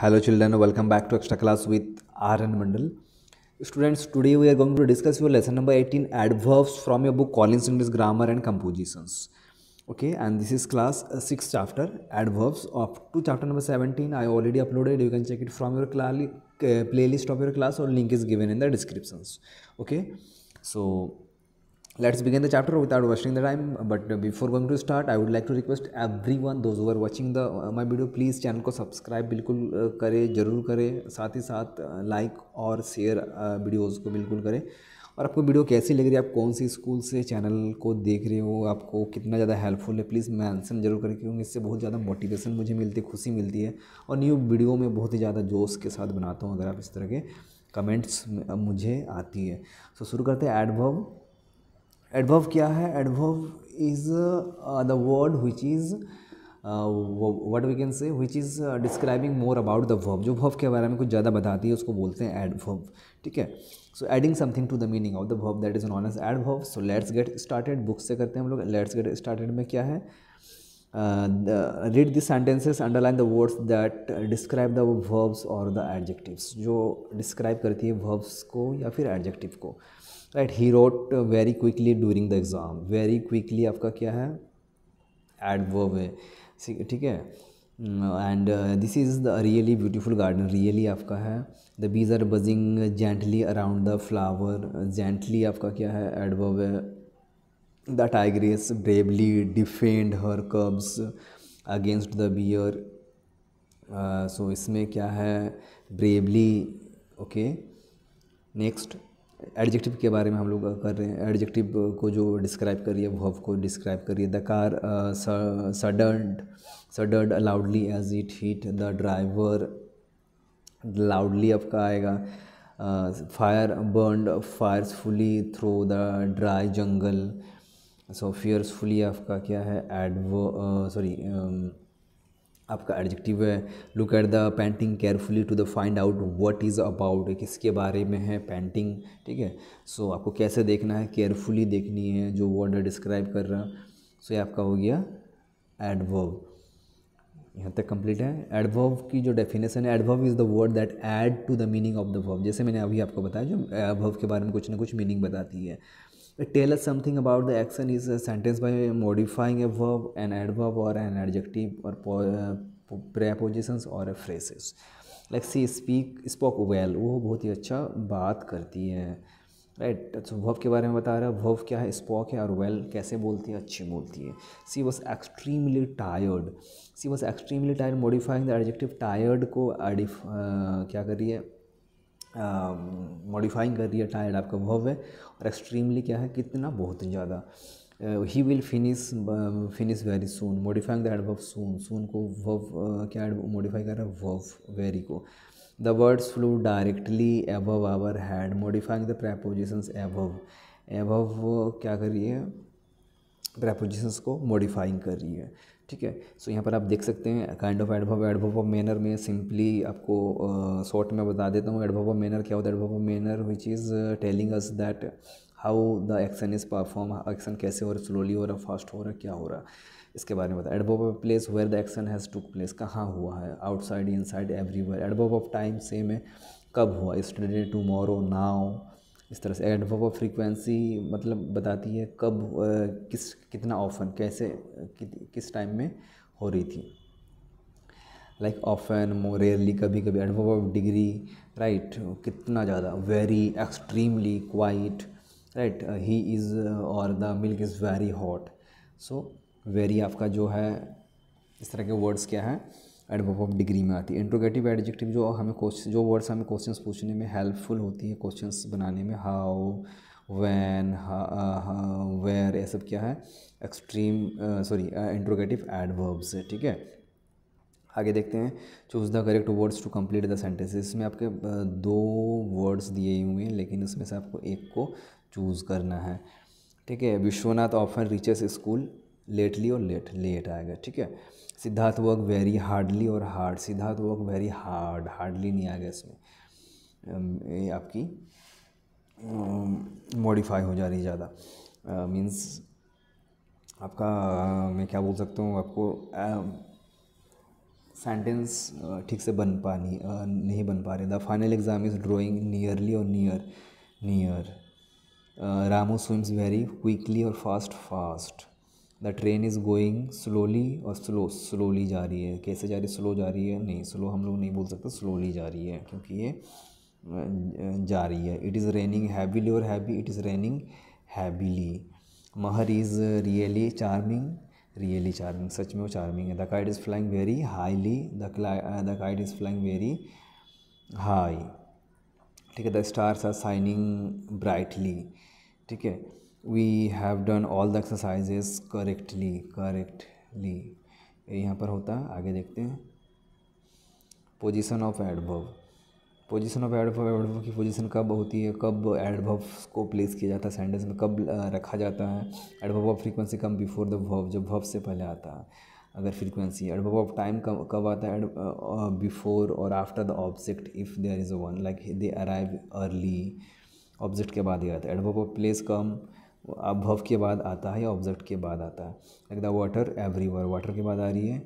Hello children, welcome back to Extra Class with RN Mandal. Students, today we are going to discuss your lesson number 18 adverbs from your book Collins English Grammar and Compositions. Okay, and this is class uh, 6 chapter adverbs up to chapter number 17. I already uploaded, you can check it from your uh, playlist of your class or link is given in the descriptions. Okay, so let's begin the chapter without wasting the time but before going to start i would like to request everyone those who are watching the uh, my video please channel को subscribe बिल्कुल करे uh, करें जरूर करें साथ ही साथ like uh, like और शेयर वीडियोज़ uh, को बिल्कुल करें और आपको वीडियो कैसी लग रही है आप कौन सी स्कूल से चैनल को देख रहे हो आपको कितना ज़्यादा हेल्पफुल है प्लीज़ मैंसन जरूर करें क्योंकि इससे बहुत ज़्यादा मोटिवेशन मुझे मिलती है खुशी मिलती है और न्यू वीडियो में बहुत ही ज़्यादा जोश के साथ बनाता हूँ अगर आप इस तरह के कमेंट्स मुझे आती है सो so, शुरू करते हैं एडभव एडवर्ब क्या है adverb is the word which is what we can say which is describing more about the verb जो वर्ब के बारे में कुछ ज़्यादा बताती है उसको बोलते हैं एड वर्ब ठीक है so adding something to the meaning of the verb that is known as adverb so let's get started book से करते हैं हम लोग लेट्स गेट स्टार्टेड में क्या है read this sentences underline the words that describe the verbs और the adjectives जो डिस्क्राइब करती है वर्ब्स को या फिर एडजेक्टिव को right he wrote very quickly during the exam very quickly आपका क्या है एडवर्ब है ठीक है and this is the really beautiful garden really आपका है the bees are buzzing gently around the flower gently आपका क्या है एडवर्ब है the tigress bravely defend her cubs against the bear so इसमें क्या है ब्रेवली ओके नेक्स्ट एडजेक्टिव के बारे में हम लोग कर रहे हैं एडजेक्टिव को जो डिस्क्राइब करिए वर्ब को डिस्क्राइब करिए the car sounded sounded loudly as it hit the driver loudly आपका आएगा fire burn fiercefully through the dry jungle so fiercefully आपका क्या है एडव सॉरी आपका एडजेक्टिव है look at the painting carefully to the find out what is about किसके बारे में है पेंटिंग ठीक है सो आपको कैसे देखना है केयरफुली देखनी है जो वर्ड डिस्क्राइब कर रहा सो so, ये आपका हो गया एडवर्ब यहाँ तक कंप्लीट है एडवर्व की जो डेफिनेशन है adverb is the word that add to the meaning of the verb जैसे मैंने अभी आपको बताया जो एडवर्व के बारे में कुछ ना कुछ मीनिंग बताती है tell us something about the action is sentence by modifying a verb an adverb और एन एडजेक्टिव और प्रेपोजिशंस और phrases like she speak spoke well वो बहुत ही अच्छा बात करती है राइट right. अच्छा so, वर्व के बारे में बता रहा है वर्व क्या है स्पॉक है और वेल कैसे बोलती है अच्छी बोलती है she was extremely tired she was extremely tired modifying the adjective tired को आडिफ uh, क्या कर रही है मॉडिफाइंग um, कर रही है टायर्ड आपका वह है और एक्सट्रीमली क्या है कितना बहुत ज़्यादा ही will finish finish very soon modifying the एडव सून सून को uh, क्या मॉडिफाई कर रहा है वर्व वेरी को the words flew directly above our head modifying the prepositions above above क्या कर रही है प्रेपोजिशंस को मॉडिफाइंग कर रही है ठीक है सो यहाँ पर आप देख सकते हैं काइंड ऑफ एडभव एडभव ऑफ मैनर में सिंपली आपको शॉर्ट में बता देता हूँ एडभव ऑफ मैनर क्या होता है एडभव of manner which is telling us that how the action is perform action कैसे हो रहा है स्लोली हो रहा है फास्ट हो रहा है क्या हो रहा है इसके बारे में बता adverb of place where the action has took place कहाँ हुआ है outside inside everywhere adverb of time same है कब हुआ इस टू मोरो नाउ इस तरह से एड वो फ्रीक्वेंसी मतलब बताती है कब किस कितना ऑफन कैसे कि, किस टाइम में हो रही थी लाइक ऑफन मोर रेयरली कभी कभी ऑफ डिग्री राइट कितना ज़्यादा very extremely quite right he is और the milk is very hot so very आपका जो है इस तरह के वर्ड्स क्या हैं एडवर्ब ऑफ डिग्री में आती है इंट्रोगेटिव एडजेक्टिव जो हमें क्वेश्चन जो वर्ड्स हमें क्वेश्चन पूछने में हेल्पफुल होती है क्वेश्चन बनाने में हाउ वैन वेयर ये सब क्या है एक्सट्रीम सॉरी इंट्रोगेटिव एडवर्ब्स है ठीक है आगे देखते हैं choose the correct words to complete the sentence इसमें आपके दो वर्ड्स दिए हुए हैं लेकिन उसमें से आपको एक को चूज़ करना है ठीक है Vishwanath often reaches school lately और लेट लेट आएगा ठीक है सिद्धार्थ वर्क वेरी हार्डली और hard Siddharth work very hard hardly नहीं आएगा इसमें आपकी मॉडिफाई हो जा रही ज़्यादा मीन्स आपका मैं क्या बोल सकता हूँ आपको सेंटेंस ठीक से बन पा नहीं नहीं बन पा रहे the final exam is drawing nearly और near near Ramu swims very quickly और fast fast the train is going slowly और स्लो स्लोली जा रही है कैसे जा रही है स्लो जा रही है नहीं स्लो हम लोग नहीं बोल सकते स्लोली जा रही है क्योंकि ये जा रही है इट इज़ रेनिंग हैवीली और heavy it is raining heavily Mehar is really charming really charming सच में वो चार्मिंग है the kite is flying very highly the kite is flying very high ठीक है the stars are shining brightly ठीक है we have done all the exercises correctly correctly यहाँ पर होता है आगे देखते हैं position of adverb position of adverb adverb की पोजिशन कब होती है कब एडवर्ब्स को प्लेस किया जाता है सेंटेंस में कब रखा जाता है एडभव of frequency come before the भव जब भव से पहले आता है अगर फ्रीक्वेंसी एडभव ऑफ टाइम कब कब आता है बिफोर और after the object if there is one like they arrive early object के बाद ही आता है एडवर्ब ऑफ प्लेस कम अभव के बाद आता है या ऑब्जेक्ट के बाद आता है like the water everywhere water के बाद आ रही है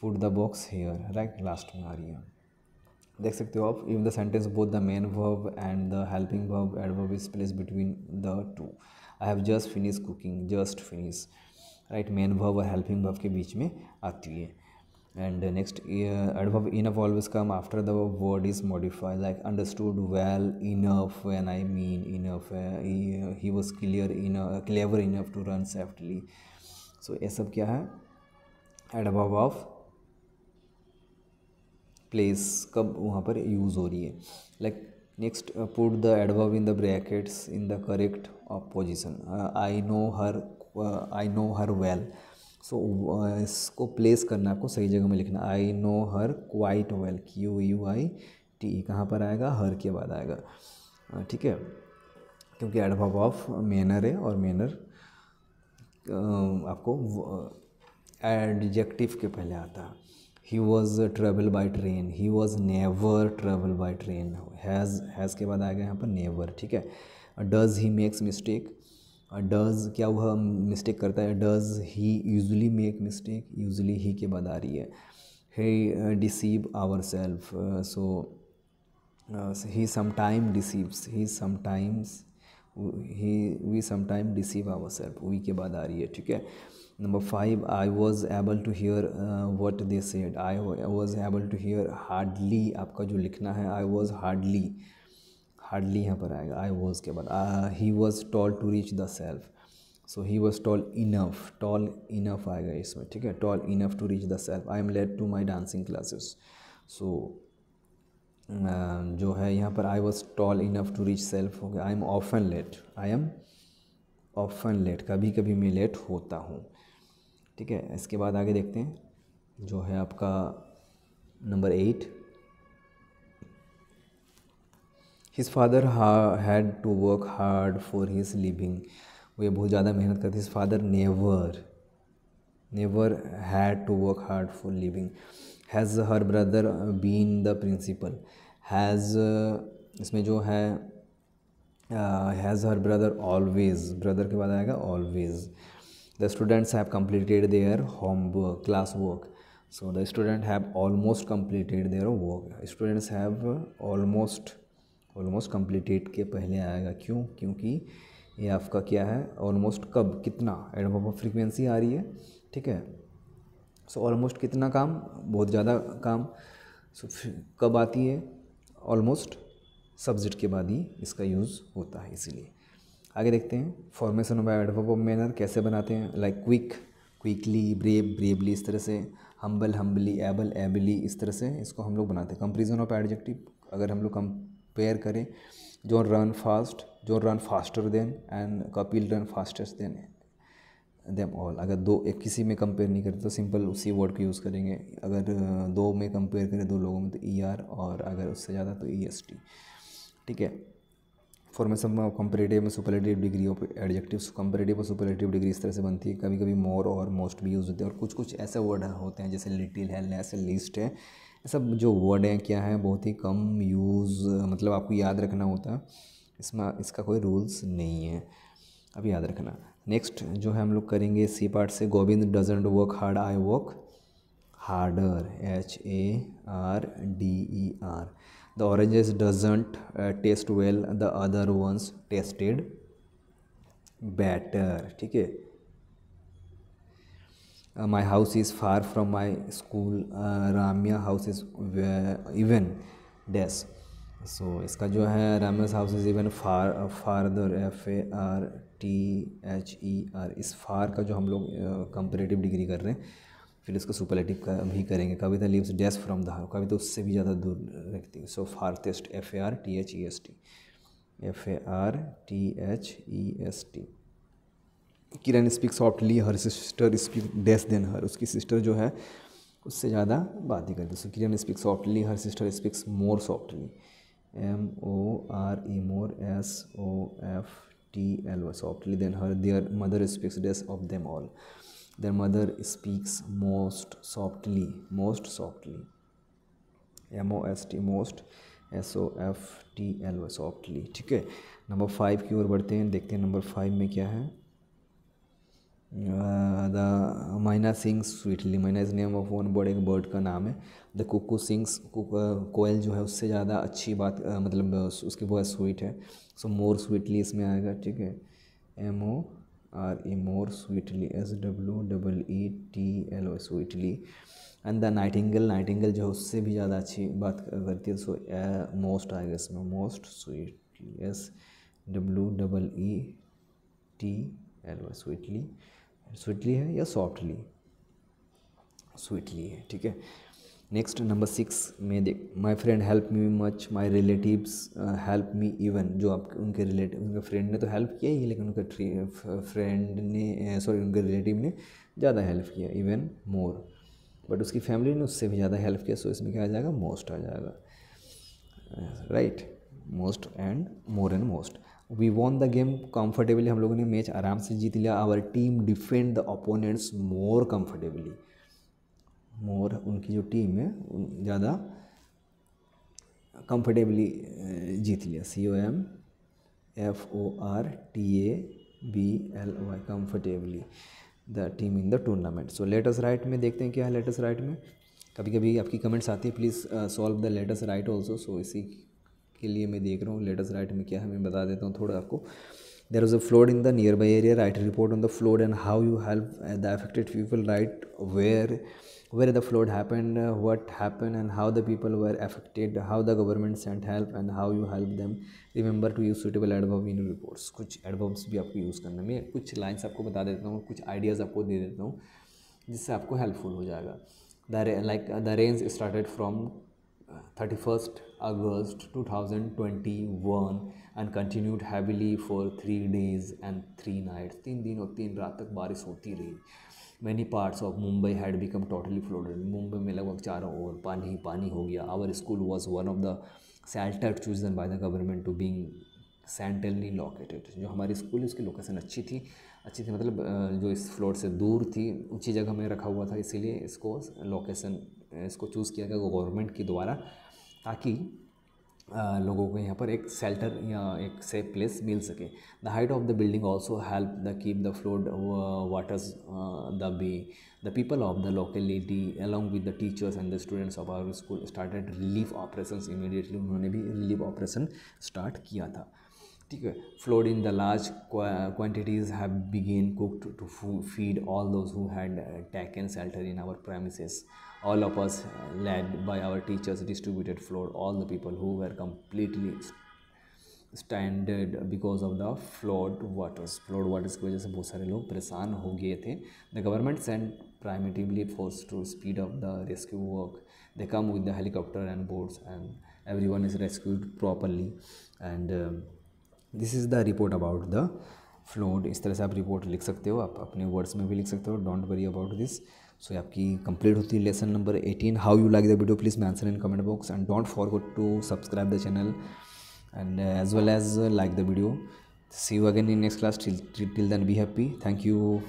put the box here right last में आ रही है देख सकते हो आप if the sentence both the main verb and the helping verb adverb is place between the two I have just finish cooking just finish right main verb और helping verb के बीच में आती है and next adverb enough always come after the word is modified like understood well enough when i mean enough uh, he, uh, he, was clear enough clever enough to run safely so ये सब क्या है adverb of place कब वहाँ पर use हो रही है like next uh, put the adverb in the brackets in the correct opposition uh, i know her uh, i know her well uh, so so, uh, इसको प्लेस करना आपको सही जगह में लिखना I know her quite well Q U I T कहाँ पर आएगा हर के बाद आएगा ठीक है क्योंकि एडभाव ऑफ मैनर है और मैनर आपको एडजेक्टिव के पहले आता है he was travel by train he was never travel by train has has के बाद आएगा यहाँ पर नेवर ठीक है does he makes mistake does क्या वह मिस्टेक करता है does he usually make mistake usually he के बाद आ रही है he deceive our self so he sometime deceives he sometimes he we sometime deceive our self we के बाद आ रही है ठीक है number five I was able to hear what they said I was able to hear hardly आपका जो लिखना है आई वॉज हार्डली हार्डली यहाँ पर आएगा आई वॉज के बाद he was tall to reach the shelf so he was tall enough tall enough आएगा इसमें ठीक है tall enough to reach the shelf I am late to my dancing classes so जो है यहाँ पर I was tall enough to reach shelf हो गया I am often late I am often late कभी कभी मैं लेट होता हूँ ठीक है इसके बाद आगे देखते हैं जो है आपका number eight his father had to work hard for his living वे बहुत ज़्यादा मेहनत करते his father never never had to work hard for living has her brother been the principal has इसमें जो है has her brother always brother के बाद आएगा always the students have completed their homework class work so the student have almost completed their work students have almost almost complete date के पहले आएगा क्यों क्योंकि ये आपका क्या है ऑलमोस्ट कब कितना एडवांस फ्रीक्वेंसी आ रही है ठीक है सो so, ऑलमोस्ट कितना काम बहुत ज़्यादा काम सो so, कब आती है ऑलमोस्ट सब्जेक्ट के बाद ही इसका यूज़ होता है इसीलिए आगे देखते हैं फॉर्मेशन ऑफ एडवर्ब मैनर कैसे बनाते हैं like quick quickly brave bravely इस तरह से हम्बल हम्बली एबल एबली इस तरह से इसको हम लोग बनाते हैं कंपेरिजन ऑफ एडजेक्टिव अगर हम लोग कम पेयर करें Joe run fast Joe run faster than and Kapil run fastest than them all अगर दो एक किसी में कंपेयर नहीं करते तो सिंपल उसी वर्ड को यूज़ करेंगे अगर दो में कंपेयर करें दो लोगों में तो ई e आर और अगर उससे ज़्यादा तो ई एस टी ठीक है फॉर्मेशन में कंपेरेटिव में superlative degree of adjective comparative और सुपरलेटिव डिग्री इस तरह से बनती है कभी कभी मोर और मोस्ट भी यूज़ होते हैं और कुछ कुछ ऐसे वर्ड होते हैं जैसे लिटिल है लेस है लिस्ट है सब जो वर्ड हैं क्या है बहुत ही कम यूज़ मतलब आपको याद रखना होता है इसमें इसका कोई रूल्स नहीं है अब याद रखना नेक्स्ट जो है हम लोग करेंगे सी पार्ट से Govind doesn't work hard I work harder H A R D E R the oranges doesn't taste well the other ones tasted better ठीक है my house is far from my school. Uh, Ramya house is even dash so iska jo hai ramya's house is even far uh, farther f a r t h e r is far ka jo hum log uh, comparative degree kar rahe hain फिर इसका superlative का भी करेंगे कभी तो lives डेस्ट from the house कभी तो उससे भी ज़्यादा दूर रखती है so farthest F A R T H E S T F A R T H E S T Kiran speak softly her sister speak डेस देन हर उसकी सिस्टर जो है उससे ज़्यादा बात ही करती so Kiran speak softly her sister speaks more softly M O R E more S O F T L O softly than her their mother speaks डेस of them all their mother speaks most softly most softly M O S T most S O F T L O softly ठीक है number five की ओर बढ़ते हैं देखते हैं number five में क्या है the myna sings sweetly myna is name of one bird एक बर्ड का नाम है द कुकू सिंग्स कोयल जो है उससे ज़्यादा अच्छी बात uh, मतलब uh, उसकी वॉइस स्वीट है सो मोर स्वीटली इसमें आएगा ठीक है M O R E more sweetly S W double E T L O sweetly and the nightingale nightingale जो है उससे भी ज़्यादा अच्छी बात करती है सो मोस्ट uh, आएगा इसमें most sweetly S W double E T L O sweetly sweetly है या सॉफ्टली स्वीटली है ठीक है नेक्स्ट नंबर सिक्स में देख my friend help me much my relatives help me even जो आपके उनके रिलेटिव उनके फ्रेंड ने तो हेल्प किया ही लेकिन उनके फ्रेंड ने सॉरी uh, उनके रिलेटिव ने ज़्यादा हेल्प किया इवन मोर बट उसकी फैमिली ने उससे भी ज़्यादा हेल्प किया सो इसमें क्या आ जाएगा मोस्ट आ जाएगा right most and more and most we won the game comfortably हम लोगों ने मैच आराम से जीत लिया our team defend the opponents more comfortably more उनकी जो टीम है ज़्यादा कम्फर्टेबली जीत लिया C O M F O R T A B L Y comfortably the team in the tournament so latest right में देखते हैं क्या है लेटेस्ट राइट में कभी कभी आपकी कमेंट्स आती है please solve the latest right also so इसी के लिए मैं देख रहा हूँ लेटेस्ट राइट में क्या है मैं बता देता हूँ थोड़ा आपको there is a flood in the nearby area right report on the flood and how you help the affected people right where were the flood happen what happen and how the people were affected how the government sent help and how you help them remember to use suitable adverb in reports कुछ adverbs भी आपको use करने में कुछ lines आपको बता देता हूँ कुछ आइडियाज़ आपको दे देता हूँ जिससे आपको हेल्पफुल हो जाएगा the like the rains started from thirty first August 2021 and continued heavily for three days and three nights. तीन दिन और तीन रात तक बारिश होती रही many parts of Mumbai had become totally flooded Mumbai में लगभग चारों ओर पानी ही पानी हो गया our school was one of the shelter chosen by the government to being centrally located जो हमारी स्कूल है उसकी लोकेशन अच्छी थी अच्छी थी मतलब जो इस फ्लोर से दूर थी ऊंची जगह में रखा हुआ था इसीलिए इसको लोकेशन इसको चूज़ किया गया गवर्नमेंट के द्वारा ताकि आ, लोगों को यहाँ पर एक सेल्टर या एक सेफ प्लेस मिल सके the height of the building also help the keep the flood waters the be the people of the locality along with the teachers and the students of our school started relief operation immediately उन्होंने भी relief operation start किया था ठीक है food in the large quantities have begin cooked to feed all those who had and shelter in our premises all of us led by our teachers distributed flour all the people who were completely stranded because of the flood waters flood waters की वजह से बहुत सारे लोग परेशान हो गए थे the government send paramilitary force to speed of the rescue work they come with the helicopter and boats and every one is rescued properly and this is the report about the flood इस तरह से आप report लिख सकते हो आप अपने words में भी लिख सकते हो don't worry about this so ये आपकी कंप्लीट होती है lesson number eighteen how you like the video please answer in comment box and don't forget to subscribe the channel and as well as like the video see you again in next class till then be happy thank you